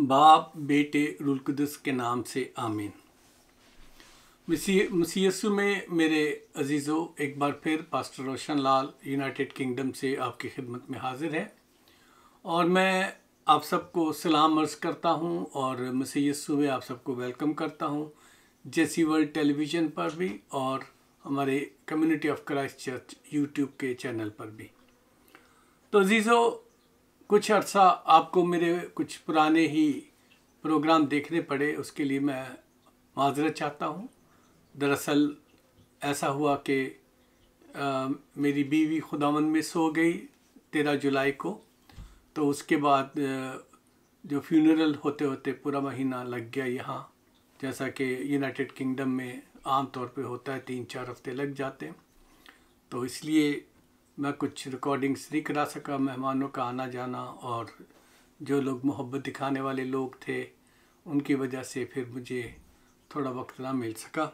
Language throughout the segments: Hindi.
बाप बेटे रुलकदस के नाम से आमीन मसीयसु में मेरे अजीज़ों एक बार फिर pastor Roshan Lal United Kingdom से आपकी खिदमत में हाजिर है और मैं आप सबको सलाम अर्ज़ करता हूं और मसीयसु में आप सबको वेलकम करता हूं जैसी वर्ल्ड टेलीविज़न पर भी और हमारे community of Christ church YouTube के चैनल पर भी तो अजीज़ों कुछ अर्सा आपको मेरे कुछ पुराने ही प्रोग्राम देखने पड़े उसके लिए मैं माजरत चाहता हूँ दरअसल ऐसा हुआ कि मेरी बीवी खुदावन में सो गई तेरह जुलाई को तो उसके बाद जो फ्यूनरल होते होते पूरा महीना लग गया यहाँ जैसा कि यूनाइटेड किंगडम में आम तौर पे होता है तीन चार हफ्ते लग जाते हैं तो इसलिए मैं कुछ रिकॉर्डिंग्स नहीं करा सका मेहमानों का आना जाना और जो लोग मोहब्बत दिखाने वाले लोग थे उनकी वजह से फिर मुझे थोड़ा वक्त ना मिल सका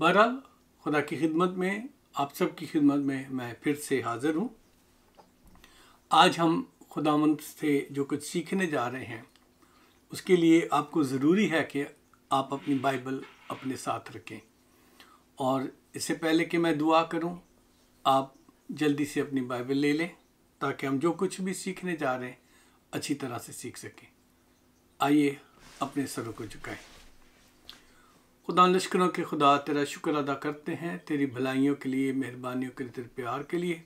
बहरहाल खुदा की खिदमत में आप सब की खिदमत में मैं फिर से हाज़िर हूँ आज हम खुदामंद से जो कुछ सीखने जा रहे हैं उसके लिए आपको ज़रूरी है कि आप अपनी बाइबल अपने साथ रखें और इससे पहले कि मैं दुआ करूं आप जल्दी से अपनी बाइबल ले लें ताकि हम जो कुछ भी सीखने जा रहे हैं अच्छी तरह से सीख सकें आइए अपने सरों को झुकाएं खुदा लश्करों के खुदा तेरा शुक्र अदा करते हैं तेरी भलाइयों के लिए मेहरबानियों के लिए तेरे प्यार के लिए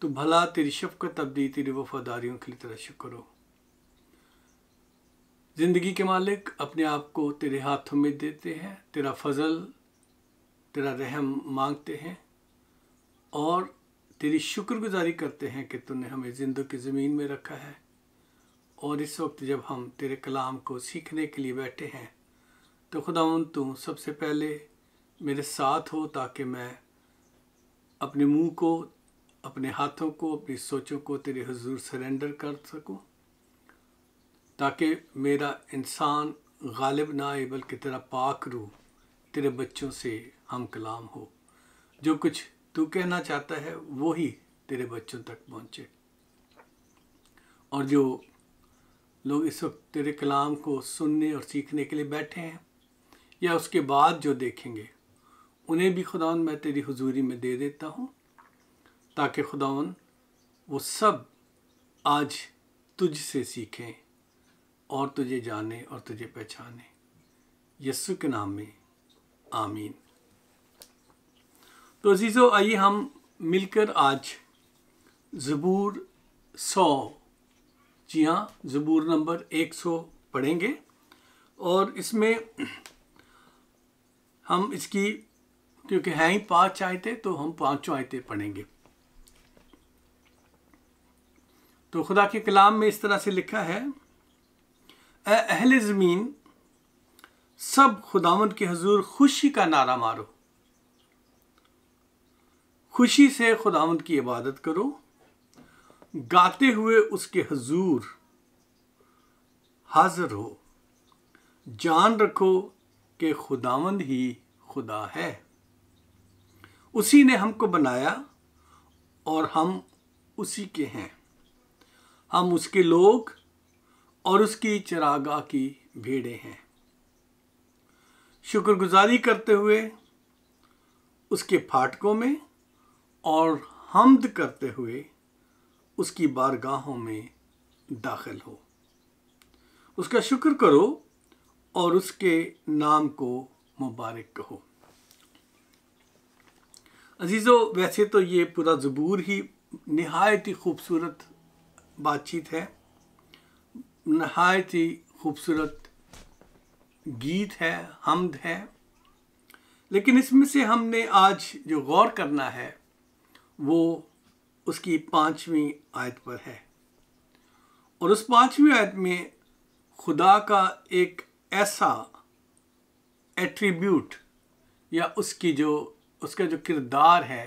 तो भला तेरी शफकत अबदी तेरी वफादारियों के लिए तेरा शुक्र हो ज़िंदगी के मालिक अपने आप को तेरे हाथों में देते हैं तेरा फजल तेरा रहम मांगते हैं और तेरी शुक्रगुजारी करते हैं कि तूने हमें जिंदगी की ज़मीन में रखा है और इस वक्त जब हम तेरे कलाम को सीखने के लिए बैठे हैं तो खुदा तू सबसे पहले मेरे साथ हो ताकि मैं अपने मुंह को अपने हाथों को अपनी सोचों को तेरे हजूर सरेंडर कर सकूं ताकि मेरा इंसान गालिब ना आए बल्कि तेरा पाक रू तेरे बच्चों से हम कलाम हो जो कुछ तू कहना चाहता है वो ही तेरे बच्चों तक पहुँचे और जो लोग इस वक्त तेरे कलाम को सुनने और सीखने के लिए बैठे हैं या उसके बाद जो देखेंगे उन्हें भी खुदावन मैं तेरी हुजूरी में दे देता हूँ ताकि खुदावन वो सब आज तुझ से सीखें और तुझे जाने और तुझे पहचाने यस्सु के नाम में आमीन तो अजीज़ो आइए हम मिलकर आज ज़बूर सौ जी हाँ ज़बूर नंबर एक सौ पढ़ेंगे और इसमें हम इसकी क्योंकि हैं ही पाँच आयतें तो हम पाँचों आयतें पढ़ेंगे तो खुदा के कलाम में इस तरह से लिखा है अहल ज़मीन सब खुदावंद के हजूर खुशी का नारा मारो खुशी से खुदावंद की इबादत करो गाते हुए उसके हजूर हाजिर हो जान रखो कि खुदावंद ही खुदा है उसी ने हमको बनाया और हम उसी के हैं हम उसके लोग और उसकी चरागा की भेड़े हैं शुक्रगुजारी करते हुए उसके फाटकों में और हमद करते हुए उसकी बारगाहों में दाखिल हो उसका शुक्र करो और उसके नाम को मुबारक कहो अजीज़ो वैसे तो ये पूरा ज़बूर ही नहायत ही खूबसूरत बातचीत है नहायत ही खूबसूरत गीत है हमद है लेकिन इसमें से हमने आज जो गौर करना है वो उसकी पाँचवीं आयत पर है और उस पाँचवीं आयत में खुदा का एक ऐसा एट्रीब्यूट या उसकी जो उसका जो किरदार है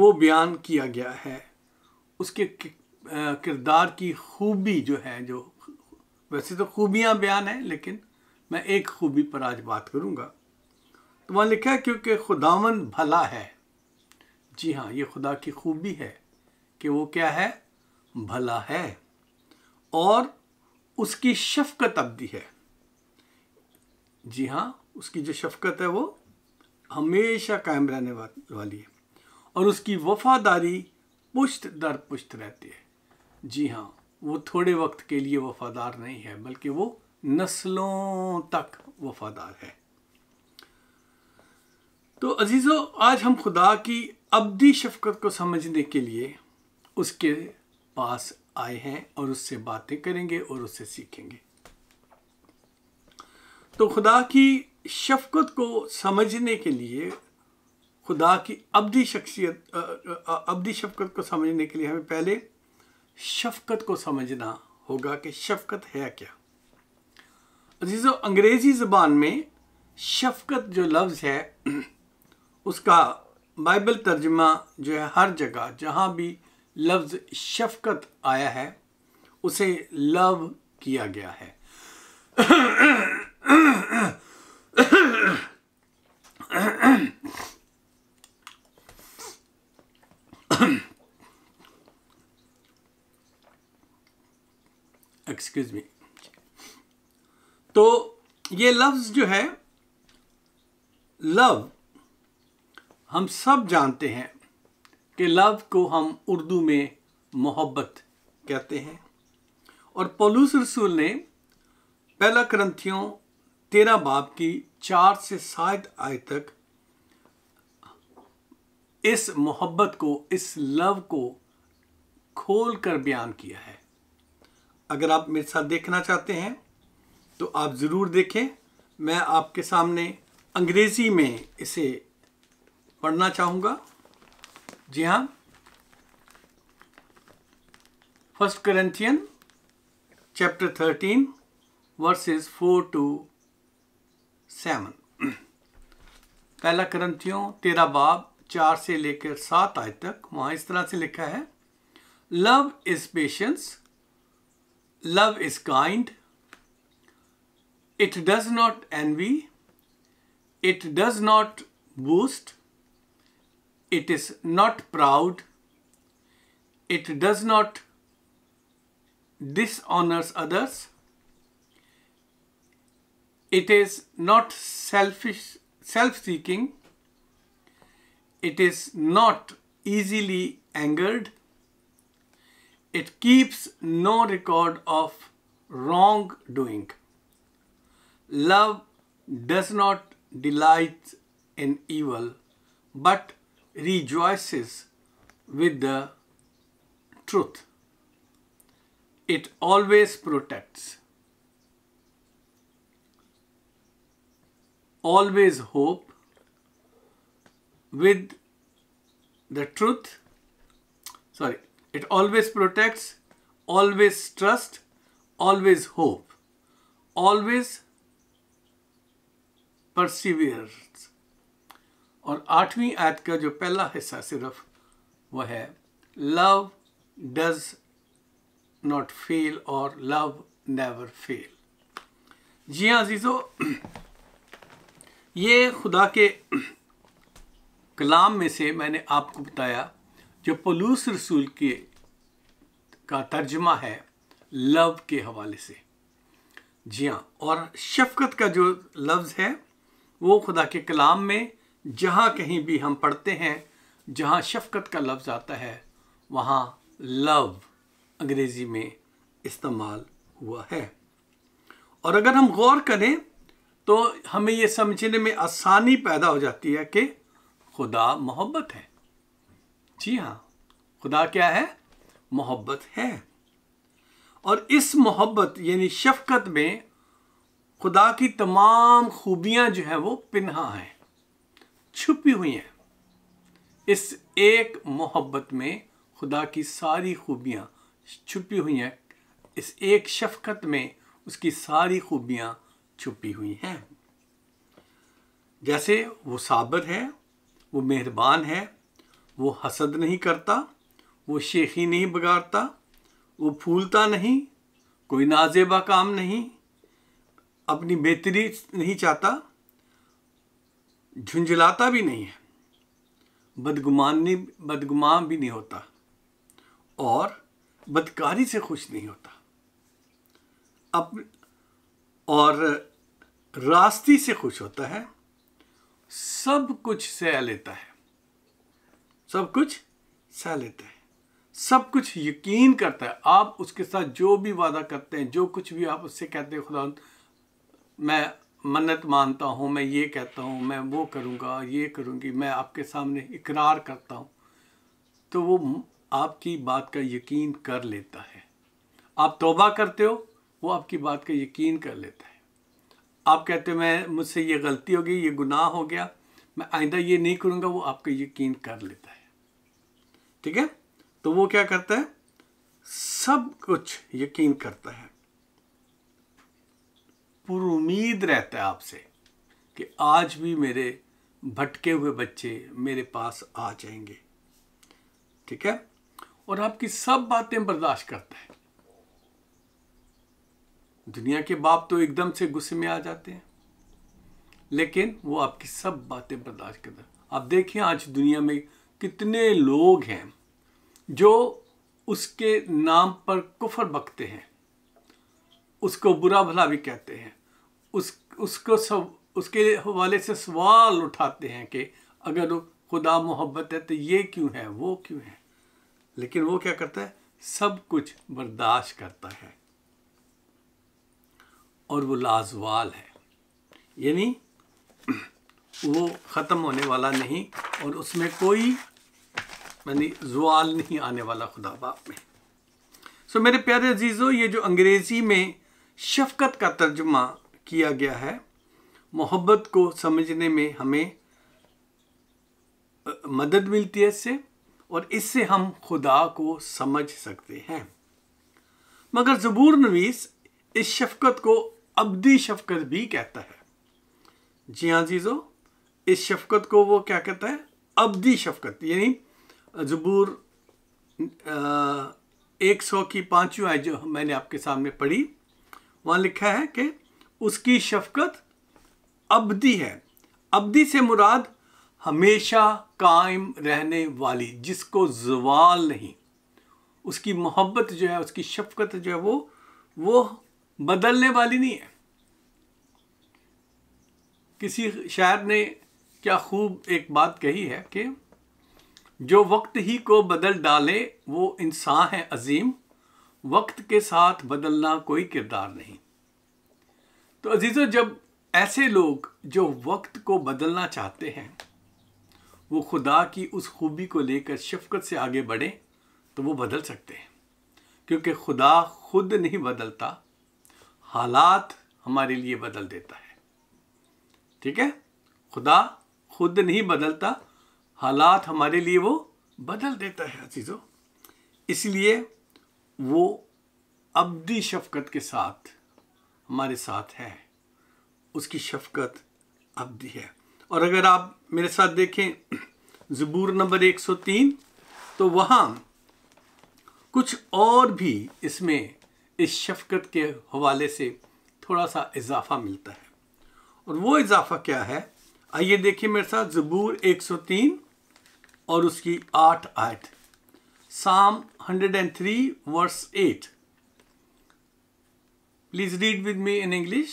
वो बयान किया गया है उसके किरदार की खूबी जो है जो वैसे तो खूबियाँ बयान हैं लेकिन मैं एक खूबी पर आज बात करूँगा तो वहाँ लिखा है क्योंकि खुदावन भला है जी हाँ ये खुदा की खूबी है कि वो क्या है भला है और उसकी शफकत अबदी है जी हाँ उसकी जो शफकत है वो हमेशा कायम रहने वाली है और उसकी वफादारी पुश्त दर पुश्त रहती है जी हाँ वो थोड़े वक्त के लिए वफादार नहीं है बल्कि वो नस्लों तक वफादार है तो अजीज़ो आज हम खुदा की अबदी शफकत को समझने के लिए उसके पास आए हैं और उससे बातें करेंगे और उससे सीखेंगे तो खुदा की शफकत को समझने के लिए खुदा की अबदी शख्सियत अबदी शफकत को समझने के लिए हमें पहले शफकत को समझना होगा कि शफकत है क्या अजीज़ों अंग्रेज़ी ज़बान में शफकत जो लफ्ज़ है उसका बाइबल तर्जमा जो है हर जगह जहाँ भी लफ्ज़ शफकत आया है उसे लव किया गया है एक्सक्यूज मी तो ये लफ्ज़ जो है लव हम सब जानते हैं कि लव को हम उर्दू में मोहब्बत कहते हैं और पलूस रसूल ने पहला ग्रंथियों तेरह बाब की चार से सात आय तक इस मोहब्बत को इस लव को खोल कर बयान किया है अगर आप मेरे साथ देखना चाहते हैं तो आप ज़रूर देखें मैं आपके सामने अंग्रेज़ी में इसे पढ़ना चाहूंगा जी हाँ first Corinthians chapter thirteen verses four to seven पहला करंथियों तेरा बाब चार से लेकर सात आय तक वहां इस तरह से लिखा है love is patience love is kind it does not envy it does not boast It is not proud. It does not dishonors others. It is not selfish, self-seeking. It is not easily angered. It keeps no record of wrongdoing. Love does not delight in evil, but rejoices with the truth. It always protects, always hope with the truth. Sorry, it always protects, always trust, always hope, always perseveres. और आठवीं आयत का जो पहला हिस्सा सिर्फ वह है लव डज नॉट फेल और लव नेवर फेल जी हाँ अजीज़ो ये खुदा के कलाम में से मैंने आपको बताया जो पलूस रसूल के का तर्जमा है लव के हवाले से जी हाँ और शफकत का जो लफ्ज़ है वो खुदा के कलाम में जहाँ कहीं भी हम पढ़ते हैं जहाँ शफकत का लफ्ज़ आता है वहाँ लव अंग्रेज़ी में इस्तेमाल हुआ है और अगर हम गौर करें तो हमें ये समझने में आसानी पैदा हो जाती है कि खुदा मोहब्बत है जी हाँ खुदा क्या है मोहब्बत है और इस मोहब्बत यानी शफकत में खुदा की तमाम खूबियाँ जो हैं वो पिन्हा हैं छुपी हुई हैं इस एक मोहब्बत में खुदा की सारी खूबियाँ छुपी हुई हैं इस एक शफकत में उसकी सारी खूबियाँ छुपी हुई हैं जैसे वो साबर है वो मेहरबान है वो हसद नहीं करता वो शेखी नहीं बिगाड़ता वो फूलता नहीं कोई नाजेबा काम नहीं अपनी बेहतरी नहीं चाहता झुंझलाता भी नहीं है बदगुमानी बदगुमान भी नहीं होता और बदकारी से खुश नहीं होता अप और रास्ती से खुश होता है सब कुछ सह लेता है सब कुछ सह लेता है सब कुछ यकीन करता है आप उसके साथ जो भी वादा करते हैं जो कुछ भी आप उससे कहते हैं खुदा मैं मन्नत मानता हूँ मैं ये कहता हूँ मैं वो करूँगा ये करूँगी मैं आपके सामने इकरार करता हूँ तो वो आपकी बात का यकीन कर लेता है आप तोबा करते हो वो आपकी बात का यकीन कर लेता है आप कहते हो मैं मुझसे ये गलती हो गई ये गुनाह हो गया मैं आइंदा ये नहीं करूँगा वो आपका यकीन कर लेता है ठीक है तो वो क्या करता है सब कुछ यकीन करता है पुर उम्मीद रहता है आपसे कि आज भी मेरे भटके हुए बच्चे मेरे पास आ जाएंगे ठीक है और आपकी सब बातें बर्दाश्त करता है दुनिया के बाप तो एकदम से गुस्से में आ जाते हैं लेकिन वो आपकी सब बातें बर्दाश्त करता है आप देखें आज दुनिया में कितने लोग हैं जो उसके नाम पर कुफर बकते हैं उसको बुरा भला भी कहते हैं उस उसको सब उसके हवाले से सवाल उठाते हैं कि अगर खुदा मोहब्बत है तो ये क्यों है वो क्यों है लेकिन वो क्या करता है सब कुछ बर्दाश्त करता है और वो लाजवाल है यानी वो ख़त्म होने वाला नहीं और उसमें कोई यानी जवाल नहीं आने वाला खुदा बाप में सो मेरे प्यारे अजीज़ों ये जो अंग्रेज़ी में शफकत का तर्जमा किया गया है मोहब्बत को समझने में हमें मदद मिलती है इससे और इससे हम खुदा को समझ सकते हैं मगर जबूर नवीस इस शफकत को अबदी शफकत भी कहता है जी हाँ जीजो इस शफकत को वो क्या कहता है अबदी शफकत यानी जबूर एक सौ की पांचवी आय जो मैंने आपके सामने पढ़ी वहाँ लिखा है कि उसकी शफकत अबदी है अबदी से मुराद हमेशा कायम रहने वाली जिसको जवाल नहीं उसकी मोहब्बत जो है उसकी शफकत जो है वो वो बदलने वाली नहीं है किसी शायर ने क्या खूब एक बात कही है कि जो वक्त ही को बदल डाले वो इंसान है अजीम वक्त के साथ बदलना कोई किरदार नहीं तो अजीज़ों जब ऐसे लोग जो वक्त को बदलना चाहते हैं वो खुदा की उस खूबी को लेकर शफकत से आगे बढ़े तो वो बदल सकते हैं क्योंकि खुदा खुद नहीं बदलता हालात हमारे लिए बदल देता है ठीक है खुदा खुद नहीं बदलता हालात हमारे लिए वो बदल देता है अजीज़ों इसलिए वो अबदी शफकत के साथ हमारे साथ है उसकी शफकत भी है और अगर आप मेरे साथ देखें ज़बूर नंबर 103 तो वहाँ कुछ और भी इसमें इस शफकत के हवाले से थोड़ा सा इजाफा मिलता है और वो इजाफा क्या है आइए देखिए मेरे साथ ज़बूर 103 और उसकी आठ आठ Psalm 103 verse 8 Please read with me in English.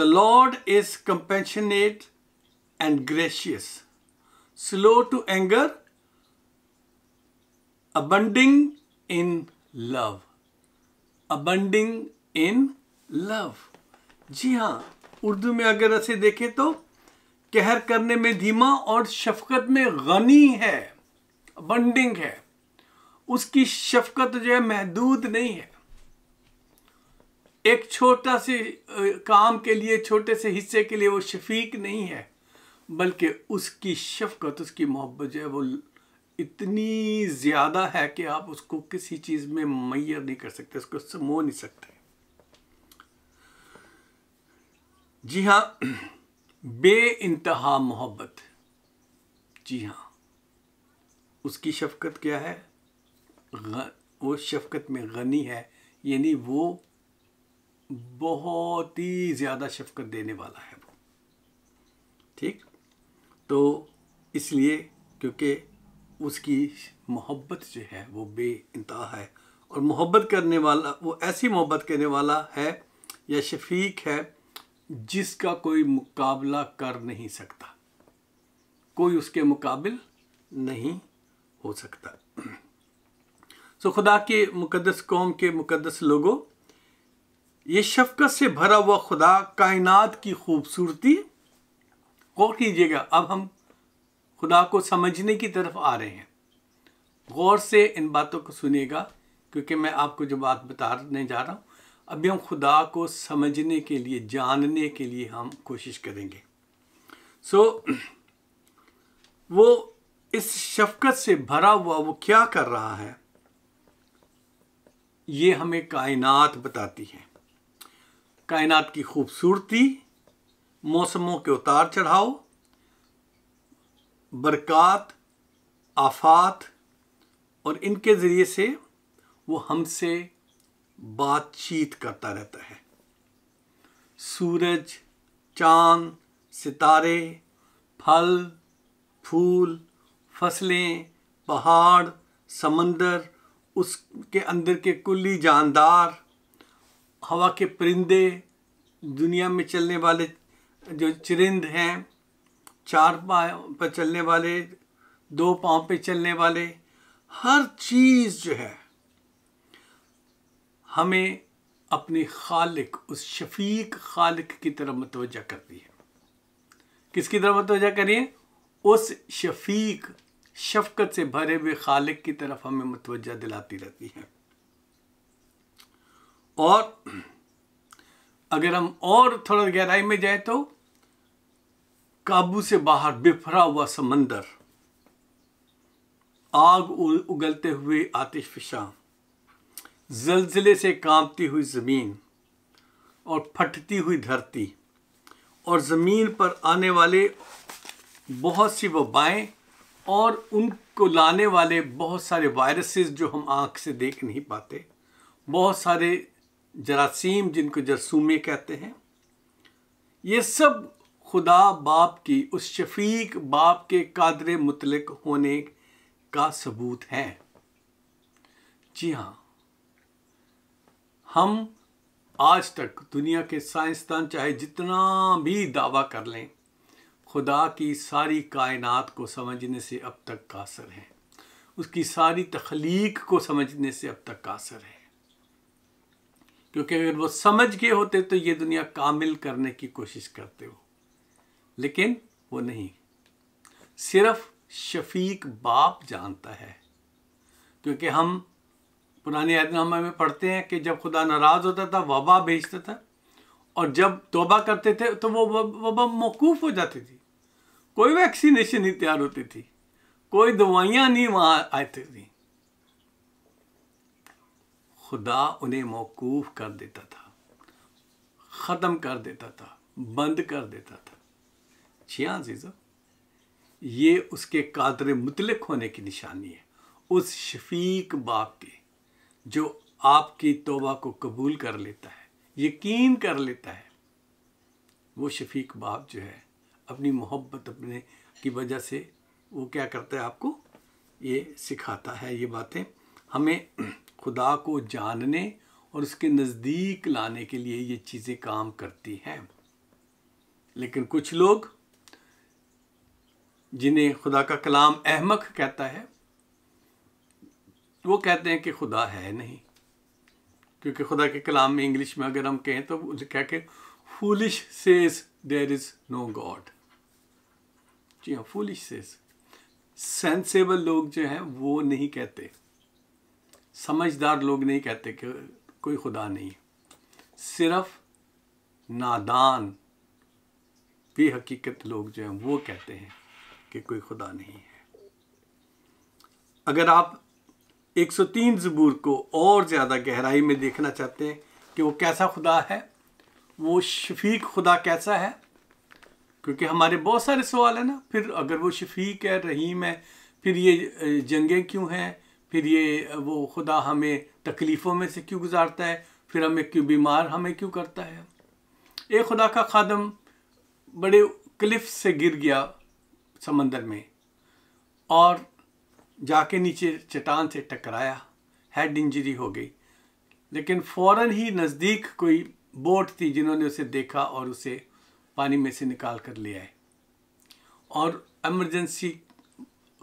The Lord is compassionate and gracious, slow to anger, abounding in love. Abounding in love. जी हाँ उर्दू में अगर ऐसे देखें तो कहर करने में धीमा और शफकत में गनी है बंडिंग है उसकी शफकत जो है महदूद नहीं है एक छोटा से काम के लिए छोटे से हिस्से के लिए वो शफीक नहीं है बल्कि उसकी शफकत उसकी मोहब्बत जो है वो इतनी ज़्यादा है कि आप उसको किसी चीज़ में मैयर नहीं कर सकते उसको समो नहीं सकते जी हाँ बे इंतहा मोहब्बत जी हाँ उसकी शफकत क्या है वो शफकत में गनी है यानी वो बहुत ही ज़्यादा शफकत देने वाला है वो ठीक तो इसलिए क्योंकि उसकी मोहब्बत जो है वो बे इंतहा है और मोहब्बत करने वाला वो ऐसी मोहब्बत करने वाला है या शफीक है जिसका कोई मुकाबला कर नहीं सकता कोई उसके मुकाबिल नहीं हो सकता सो so, खुदा के मुकदस कौम के मुकदस लोगों ये शफकत से भरा हुआ खुदा कायनात की खूबसूरती गौर कीजिएगा अब हम खुदा को समझने की तरफ आ रहे हैं गौर से इन बातों को सुनेगा क्योंकि मैं आपको जो बात बताने जा रहा हूँ अभी हम खुदा को समझने के लिए जानने के लिए हम कोशिश करेंगे सो वो इस शफकत से भरा हुआ वो क्या कर रहा है ये हमें कायनात बताती है कायनात की खूबसूरती मौसमों के उतार चढ़ाव बरक़ात आफात और इनके ज़रिए से वो हमसे बातचीत करता रहता है सूरज चांद सितारे फल फूल फसलें पहाड़ समंदर उसके अंदर के कुली जानदार हवा के परिंदे दुनिया में चलने वाले जो चिरिंद हैं चार पाँव पर चलने वाले दो पाँव पे चलने वाले हर चीज़ जो है हमें अपने खालिक उस शफीक खालिक की तरफ मतवजा करती है किसकी तरफ मतवजा करिए उस शफीक शफकत से भरे हुए खालिक की तरफ हमें मतवजा दिलाती रहती है और अगर हम और थोड़ा गहराई में जाए तो काबू से बाहर बिफरा हुआ समंदर आग उगलते हुए आतिश फिशा जलजिले से कांपती हुई ज़मीन और फटती हुई धरती और ज़मीन पर आने वाले बहुत सी वबाएं और उनको लाने वाले बहुत सारे वायरसेस जो हम आँख से देख नहीं पाते बहुत सारे जरासीम जिनको जरसूमे कहते हैं ये सब खुदा बाप की उस शफीक बाप के कादर मुतलक होने का सबूत है जी हाँ हम आज तक दुनिया के साइंसदान चाहे जितना भी दावा कर लें खुदा की सारी कायनात को समझने से अब तक कासर है उसकी सारी तख्लीक को समझने से अब तक कासर है क्योंकि अगर वो समझ गए होते तो ये दुनिया कामिल करने की कोशिश करते हो लेकिन वो नहीं सिर्फ शफीक बाप जानता है क्योंकि हम पुराने यादनामा में पढ़ते हैं कि जब खुदा नाराज़ होता था वबा भेजता था और जब तोबा करते थे तो वो वबा मौकूफ़ हो जाती थी कोई वैक्सीनेशन नहीं तैयार होती थी कोई दवाइयाँ नहीं वहाँ आती थी खुदा उन्हें मौकूफ़ कर देता था ख़त्म कर देता था बंद कर देता था जी हाँ जीज़ो ये उसके कादर मुतलक होने की निशानी है उस शफीक बाप की जो आपकी तोबा को कबूल कर लेता है यकीन कर लेता है वो शफीक बाप जो है अपनी मोहब्बत अपने की वजह से वो क्या करता है आपको ये सिखाता है ये बातें हमें खुदा को जानने और उसके नज़दीक लाने के लिए ये चीज़ें काम करती हैं लेकिन कुछ लोग जिन्हें खुदा का कलाम अहमक कहता है वो कहते हैं कि खुदा है नहीं क्योंकि खुदा के कलाम में इंग्लिश में अगर हम कहें तो कह के foolish says there is no God जी हाँ फूलिश सेज सेंसेबल लोग जो हैं वो नहीं कहते समझदार लोग नहीं कहते कि कोई खुदा नहीं सिर्फ नादान भी हकीकत लोग जो हैं वो कहते हैं कि कोई खुदा नहीं है अगर आप 103 ज़बूर को और ज़्यादा गहराई में देखना चाहते हैं कि वो कैसा खुदा है वो शफीक खुदा कैसा है क्योंकि हमारे बहुत सारे सवाल हैं ना फिर अगर वो शफीक है रहीम है फिर ये जंगें क्यों हैं फिर ये वो खुदा हमें तकलीफ़ों में से क्यों गुजारता है फिर हमें क्यों बीमार हमें क्यों करता है एक खुदा का खादम बड़े क्लिफ से गिर गया समंदर में और जाके नीचे चट्टान से टकराया हेड इंजरी हो गई लेकिन फ़ौर ही नज़दीक कोई बोट थी जिन्होंने उसे देखा और उसे पानी में से निकाल कर ले आए और एमरजेंसी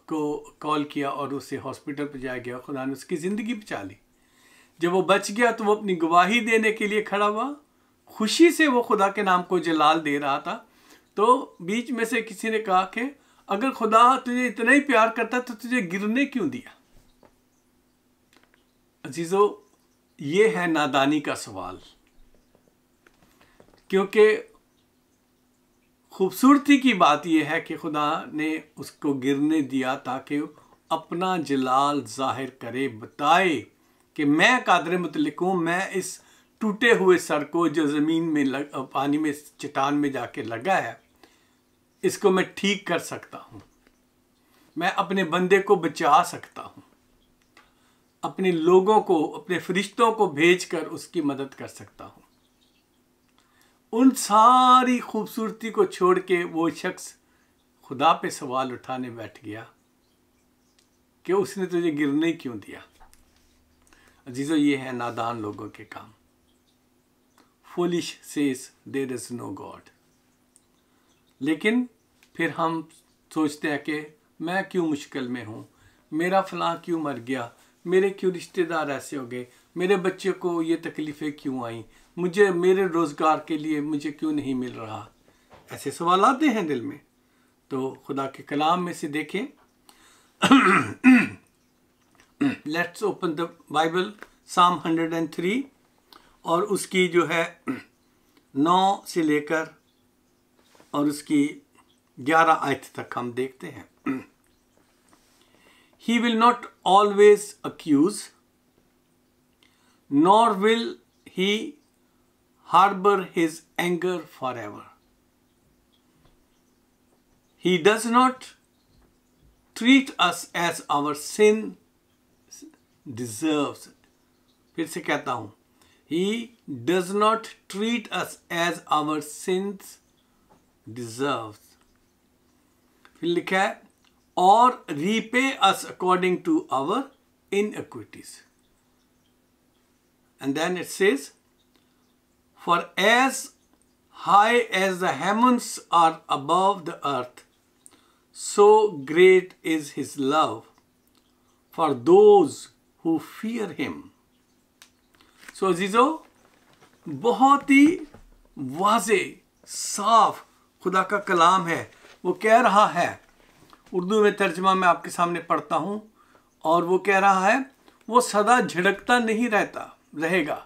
को कॉल किया और उसे हॉस्पिटल पर जाया गया खुदा ने उसकी ज़िंदगी बचा ली जब वो बच गया तो वो अपनी गवाही देने के लिए खड़ा हुआ खुशी से वो खुदा के नाम को जलाल दे रहा था तो बीच में से किसी ने कहा कि अगर खुदा तुझे इतना ही प्यार करता तो तुझे गिरने क्यों दिया अजीज़ो ये है नादानी का सवाल क्योंकि खूबसूरती की बात यह है कि खुदा ने उसको गिरने दिया ताकि अपना जलाल जाहिर करे बताए कि मैं कादर मतलक हूँ मैं इस टूटे हुए सर को जो ज़मीन में लग पानी में चट्टान में जाके लगा है इसको मैं ठीक कर सकता हूँ मैं अपने बंदे को बचा सकता हूँ अपने लोगों को अपने फरिश्तों को भेज कर उसकी मदद कर सकता हूँ उन सारी खूबसूरती को छोड़ के वो शख्स खुदा पे सवाल उठाने बैठ गया कि उसने तुझे गिरने क्यों दिया अजीज़ो ये है नादान लोगों के काम foolish says there is no God लेकिन फिर हम सोचते हैं कि मैं क्यों मुश्किल में हूँ मेरा फलां क्यों मर गया मेरे क्यों रिश्तेदार ऐसे हो गए मेरे बच्चे को ये तकलीफ़ें क्यों आईं मुझे मेरे रोज़गार के लिए मुझे क्यों नहीं मिल रहा ऐसे सवाल आते हैं दिल में तो खुदा के कलाम में से देखें let's open the Bible Psalm hundred and three और उसकी जो है नौ से लेकर और उसकी ग्यारह आयत तक हम देखते हैं he will not always accuse nor will he harbor his anger forever. He does not treat us as our sin deserves. फिर से कहता हूं He does not treat us as our sins deserves. फिर लिखा है Or repay us according to our inequities. And then it says For as high as the heavens are above the earth, so great is his love for those who fear him. So अजीज़ो बहुत ही वाज साफ खुदा का कलाम है वो कह रहा है उर्दू में तर्जमा मैं आपके सामने पढ़ता हूँ और वो कह रहा है वो सदा झिड़कता नहीं रहता रहेगा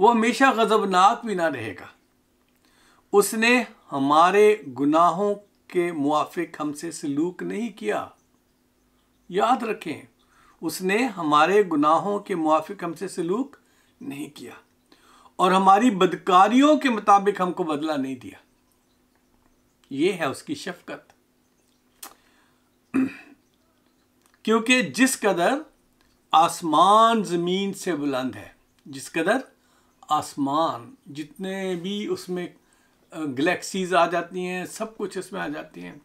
वो हमेशा गज़बनाक भी ना रहेगा उसने हमारे गुनाहों के मुआफिक हमसे सलूक नहीं किया याद रखें उसने हमारे गुनाहों के मुआफिक हमसे सलूक नहीं किया और हमारी बदकारियों के मुताबिक हमको बदला नहीं दिया यह है उसकी शफकत क्योंकि जिस कदर आसमान ज़मीन से बुलंद है जिस कदर आसमान जितने भी उसमें गलेक्सीज आ जाती हैं सब कुछ इसमें आ जाती हैं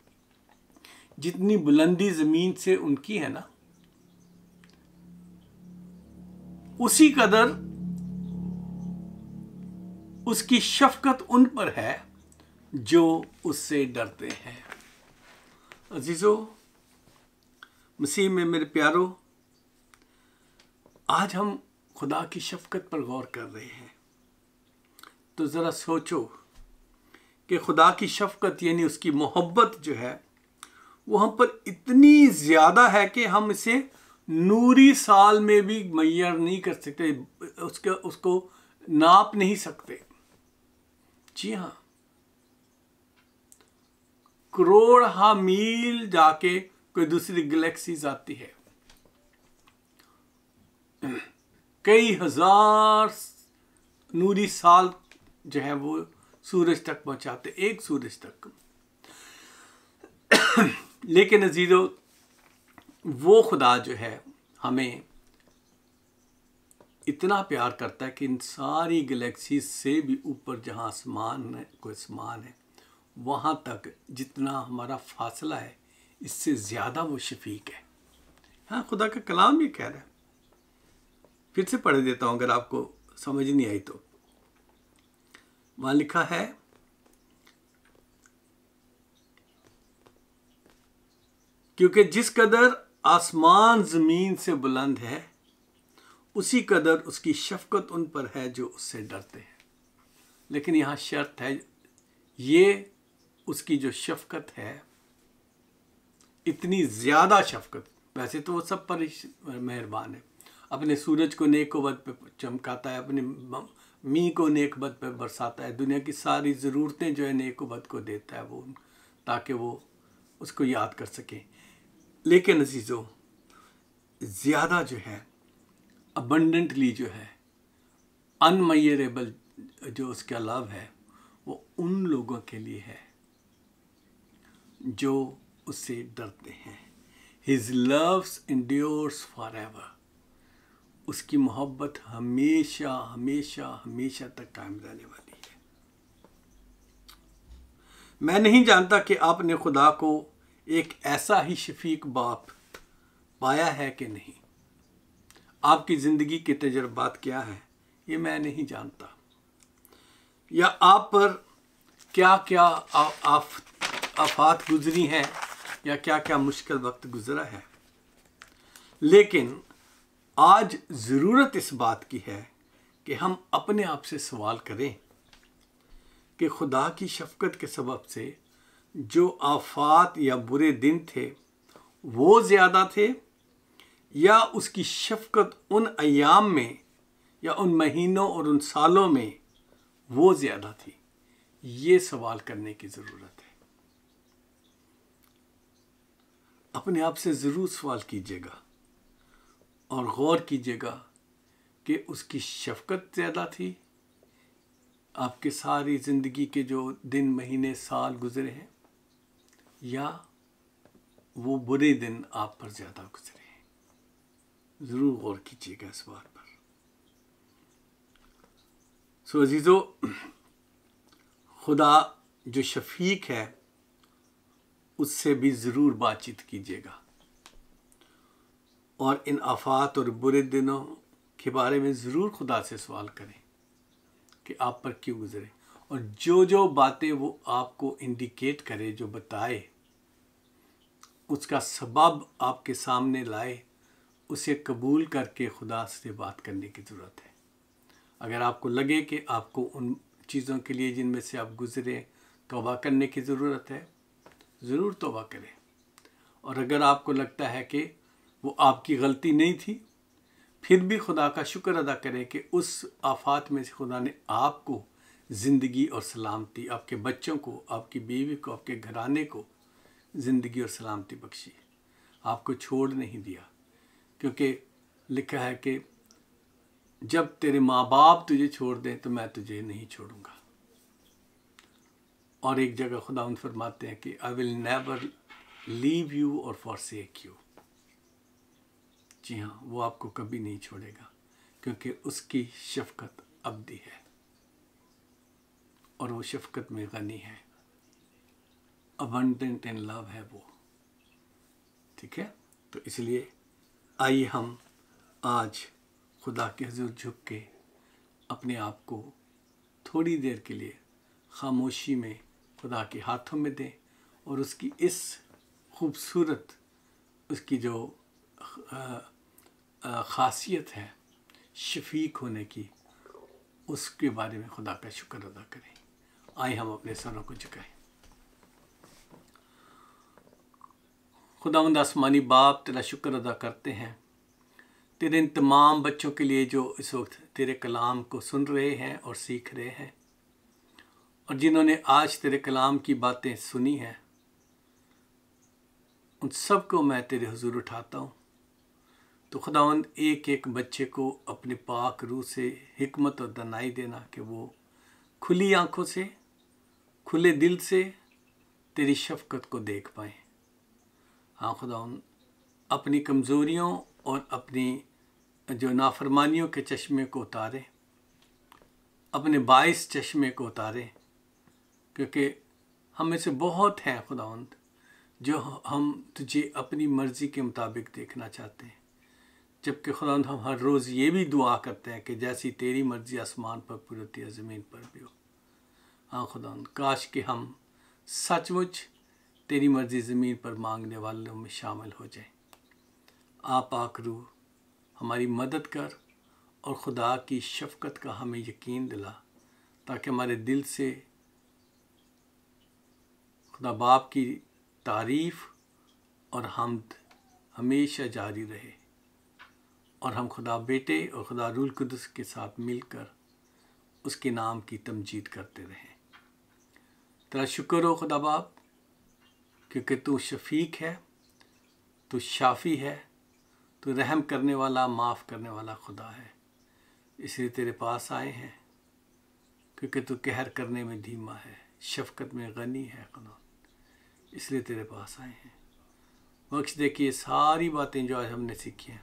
जितनी बुलंदी ज़मीन से उनकी है ना उसी कदर उसकी शफकत उन पर है जो उससे डरते हैं अजीज़ो मसीह में मेरे प्यारो आज हम खुदा की शफकत पर गौर कर रहे हैं तो ज़रा सोचो कि खुदा की शफकत यानी उसकी मोहब्बत जो है वो हम पर इतनी ज़्यादा है कि हम इसे नूरी साल में भी मैयर नहीं कर सकते उसके उसको नाप नहीं सकते जी हाँ करोड़ हा मील जाके कोई दूसरी गलेक्सी आती है कई हजार नूरी साल जो है वो सूरज तक पहुंचाते एक सूरज तक लेकिन अजीज़ो वो खुदा जो है हमें इतना प्यार करता है कि इन सारी गलेक्सी से भी ऊपर जहाँ आसमान है कोई आसमान है वहाँ तक जितना हमारा फासला है इससे ज़्यादा वो शफीक है हाँ खुदा का कलाम ये कह रहा है फिर से पढ़ देता हूँ अगर आपको समझ नहीं आई तो वहां लिखा है क्योंकि जिस कदर आसमान ज़मीन से बुलंद है उसी कदर उसकी शफकत उन पर है जो उससे डरते हैं लेकिन यहां शर्त है ये उसकी जो शफकत है इतनी ज़्यादा शफकत वैसे तो वो सब पर मेहरबान है अपने सूरज को नेकोवत पे चमकाता है अपने मी को नेकबत पर बरसाता है दुनिया की सारी ज़रूरतें जो है नेकबत को देता है वो ताकि वो उसको याद कर सकें लेकिन अजीज़ों ज़्यादा जो है अबंडेंटली जो है अनमयरेबल जो उसका लव है वो उन लोगों के लिए है जो उससे डरते हैं his loves endures forever उसकी मोहब्बत हमेशा हमेशा हमेशा तक कायम रहने वाली है मैं नहीं जानता कि आपने खुदा को एक ऐसा ही शफीक बाप पाया है कि नहीं आपकी ज़िंदगी के तजर्बात क्या है ये मैं नहीं जानता या आप पर क्या क्या आफात गुजरी हैं या क्या क्या मुश्किल वक्त गुजरा है लेकिन आज ज़रूरत इस बात की है कि हम अपने आप से सवाल करें कि खुदा की शफकत के सबब से जो आफात या बुरे दिन थे वो ज़्यादा थे या उसकी शफकत उन अयाम में या उन महीनों और उन सालों में वो ज़्यादा थी ये सवाल करने की ज़रूरत है अपने आप से ज़रूर सवाल कीजिएगा और गौर कीजिएगा कि उसकी शफकत ज़्यादा थी आपके सारी ज़िंदगी के जो दिन महीने साल गुजरे हैं या वो बुरे दिन आप पर ज़्यादा गुजरे हैं ज़रूर गौर कीजिएगा इस बात पर सो अजीज़ो खुदा जो शफीक है उससे भी ज़रूर बातचीत कीजिएगा और इन आफात और बुरे दिनों के बारे में ज़रूर खुदा से सवाल करें कि आप पर क्यों गुजरे और जो जो बातें वो आपको इंडिकेट करे जो बताए उसका सबब आपके सामने लाए उसे कबूल करके खुदा से बात करने की ज़रूरत है अगर आपको लगे कि आपको उन चीज़ों के लिए जिनमें से आप गुज़रें तोबा करने की ज़रूरत है ज़रूर तोबा करें और अगर आपको लगता है कि वो आपकी गलती नहीं थी फिर भी खुदा का शुक्र अदा करें कि उस आफात में से खुदा ने आपको ज़िंदगी और सलामती आपके बच्चों को आपकी बीवी को आपके घराने को ज़िंदगी और सलामती बख्शी आपको छोड़ नहीं दिया क्योंकि लिखा है कि जब तेरे माँ बाप तुझे छोड़ दें तो मैं तुझे नहीं छोड़ूंगा और एक जगह खुदा फरमाते हैं कि I will never leave you और फॉर सेक यू जी हाँ वो आपको कभी नहीं छोड़ेगा क्योंकि उसकी शफकत अबदी है और वो शफकत में गनी है अबंडेंट इन लव है वो ठीक है तो इसलिए आइए हम आज खुदा के हजूर झुक के अपने आप को थोड़ी देर के लिए खामोशी में खुदा के हाथों में दें और उसकी इस खूबसूरत उसकी जो आ, खासियत है शफीक होने की उसके बारे में खुदा का शुक्र अदा करें आए हम अपने सरों को झुकाएं खुदावंद आसमानी बाप तेरा शुक्र अदा करते हैं तेरे इन तमाम बच्चों के लिए जो इस वक्त तेरे कलाम को सुन रहे हैं और सीख रहे हैं और जिन्होंने आज तेरे कलाम की बातें सुनी हैं उन सबको मैं तेरे हजूर उठाता हूँ तो खुदावंद एक एक बच्चे को अपने पाक रूह से हमत और दनाई देना कि वो खुली आँखों से खुले दिल से तेरी शफकत को देख पाए हाँ खुदावंद अपनी कमज़ोरियों और अपनी जो नाफरमानियों के चश्मे को उतारे अपने बाईस चश्मे को उतारे क्योंकि हम में से बहुत हैं खुदावंद जो हम तुझे अपनी मर्ज़ी के मुताबिक देखना चाहते हैं जबकि खुदा हम हर रोज़ ये भी दुआ करते हैं कि जैसी तेरी मर्ज़ी आसमान पर पूरी होती है ज़मीन पर भी हो हाँ खुदा काश कि हम सचमुच तेरी मर्ज़ी ज़मीन पर मांगने वालों में शामिल हो जाए आप आकरू हमारी मदद कर और खुदा की शफकत का हमें यकीन दिला ताकि हमारे दिल से खुदा बाप की तारीफ़ और हमद हमेशा जारी रहे और हम खुदा बेटे और खुदा रूल कुदस के साथ मिलकर उसके नाम की तमजीद करते रहें तेरा शुक्र हो खुदा बाप क्योंकि तू शफीक है तू शाफी है तू रहम करने वाला माफ़ करने वाला खुदा है इसलिए तेरे पास आए हैं क्योंकि तू कहर करने में धीमा है शफकत में गनी है खुदा इसलिए तेरे पास आए हैं बख्श देखिए सारी बातें जो आज हमने सीखी हैं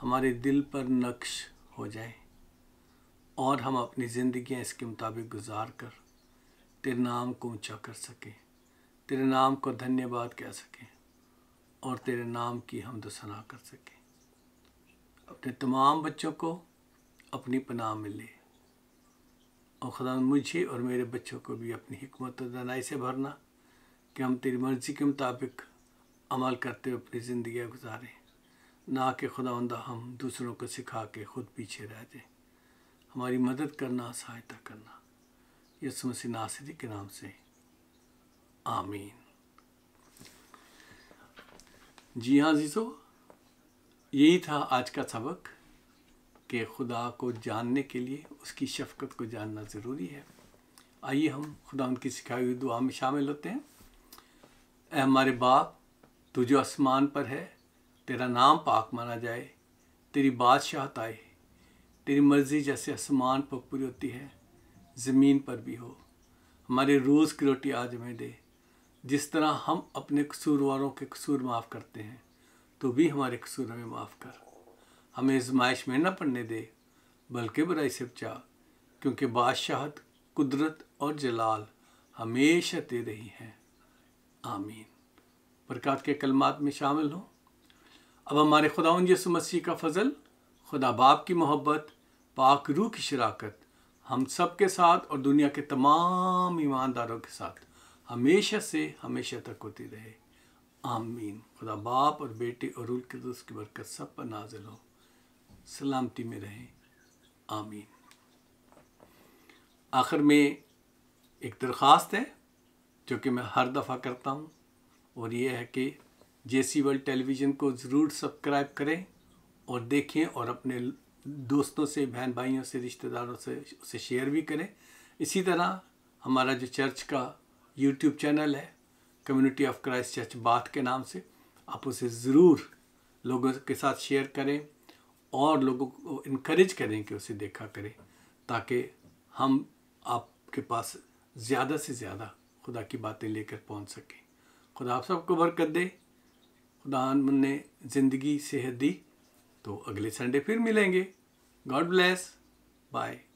हमारे दिल पर नक्श हो जाए और हम अपनी ज़िंदियाँ इसके मुताबिक गुजार कर तेरे नाम को ऊंचा कर सकें तेरे नाम को धन्यवाद कह सकें और तेरे नाम की हम दसना कर सकें अपने तमाम बच्चों को अपनी पनाह मिले और खुदा मुझे और मेरे बच्चों को भी अपनी हमत और दनाई से भरना कि हम तेरी मर्ज़ी के मुताबिक अमल करते हुए अपनी ज़िंदियाँ गुजारें ना कि खुदांद हम दूसरों को सिखा के खुद पीछे रह जाए हमारी मदद करना सहायता करना यसु मसीह नासिर के नाम से आमीन जी हाँ जीसो यही था आज का सबक कि खुदा को जानने के लिए उसकी शफकत को जानना ज़रूरी है आइए हम खुदा उनकी सिखाई हुई दुआ में शामिल होते हैं ए हमारे बाप तू जो आसमान पर है तेरा नाम पाक माना जाए तेरी बादशाहत आए तेरी मर्ज़ी जैसे आसमान पर पूरी होती है ज़मीन पर भी हो हमारे रोज़ की रोटी आज हमें दे जिस तरह हम अपने कसूरवारों के कसूर माफ़ करते हैं तो भी हमारे कसूर हमें माफ़ कर हमें आजमाइश में न पड़ने दे बल्कि बुराई से बचा क्योंकि बादशाहत कुदरत और जलाल हमेशा तेरे ही हैं आमीन बरक़ात के कलमात में शामिल हों अब हमारे खुदा यसु मसीह का फ़ज़ल खुदा बाप की मोहब्बत पाक रूह की शराकत हम सब के साथ और दुनिया के तमाम ईमानदारों के साथ हमेशा से हमेशा तक होती रहे आमीन खुदा बाप और बेटे और रूल के दोस्त की बरकत सब पर नाजिल हो सलामती में रहें आमीन आखिर में एक दरख्वास्त है जो कि मैं हर दफ़ा करता हूँ और ये है कि जेसी वर्ल्ड टेलीविज़न को ज़रूर सब्सक्राइब करें और देखें और अपने दोस्तों से बहन भाइयों से रिश्तेदारों से उसे शेयर भी करें इसी तरह हमारा जो चर्च का यूट्यूब चैनल है कम्युनिटी ऑफ क्राइस्ट चर्च बात के नाम से आप उसे ज़रूर लोगों के साथ शेयर करें और लोगों को इनक्रेज करें कि उसे देखा करें ताकि हम आपके पास ज़्यादा से ज़्यादा खुदा की बातें लेकर पहुंच सकें खुदा आप सबको बरकत दे खुदान ने ज़िंदगी सेहत दी तो अगले संडे फिर मिलेंगे गॉड ब्लेस बाय